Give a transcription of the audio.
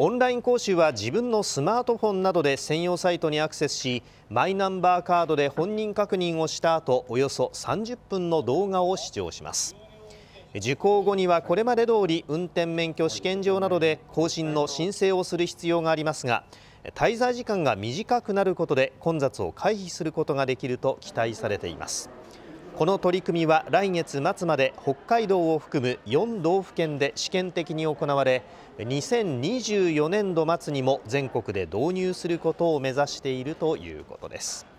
オンライン講習は自分のスマートフォンなどで専用サイトにアクセスしマイナンバーカードで本人確認をした後およそ30分の動画を視聴します受講後にはこれまで通り運転免許試験場などで更新の申請をする必要がありますが滞在時間が短くなることで混雑を回避することができると期待されていますこの取り組みは来月末まで北海道を含む4道府県で試験的に行われ2024年度末にも全国で導入することを目指しているということです。